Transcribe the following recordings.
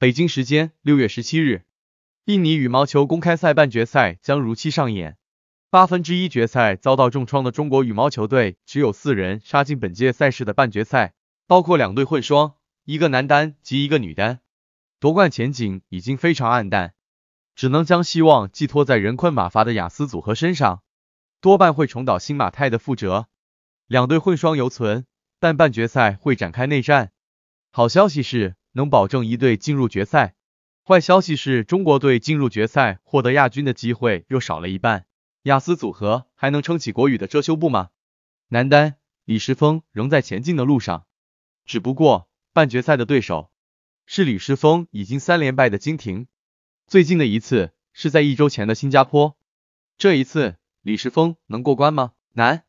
北京时间六月十七日，印尼羽毛球公开赛半决赛将如期上演。八分之一决赛遭到重创的中国羽毛球队，只有四人杀进本届赛事的半决赛，包括两队混双、一个男单及一个女单，夺冠前景已经非常暗淡，只能将希望寄托在人困马乏的雅思组合身上，多半会重蹈新马泰的覆辙。两队混双犹存，但半决赛会展开内战。好消息是。能保证一队进入决赛。坏消息是，中国队进入决赛获得亚军的机会又少了一半。雅思组合还能撑起国羽的遮羞布吗？男单，李诗峰仍在前进的路上，只不过半决赛的对手是李诗峰已经三连败的金廷，最近的一次是在一周前的新加坡。这一次，李诗峰能过关吗？难。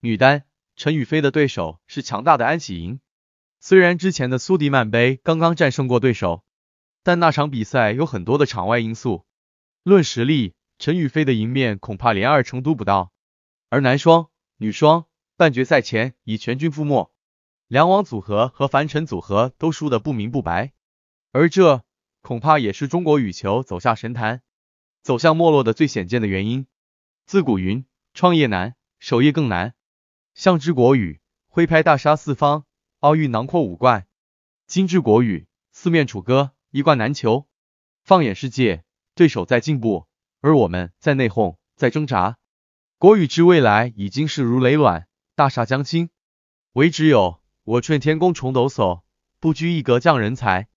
女单，陈雨菲的对手是强大的安喜莹。虽然之前的苏迪曼杯刚刚战胜过对手，但那场比赛有很多的场外因素。论实力，陈雨菲的赢面恐怕连二成都不到。而男双、女双半决赛前已全军覆没，梁王组合和樊晨组合都输得不明不白。而这恐怕也是中国羽球走下神坛、走向没落的最显见的原因。自古云，创业难，守业更难。向之国羽挥拍大杀四方。奥运囊括五冠，金之国语，四面楚歌，一冠难求。放眼世界，对手在进步，而我们在内讧，在挣扎。国语之未来，已经势如雷卵，大厦将倾。唯只有我劝天公重抖擞，不拘一格降人才。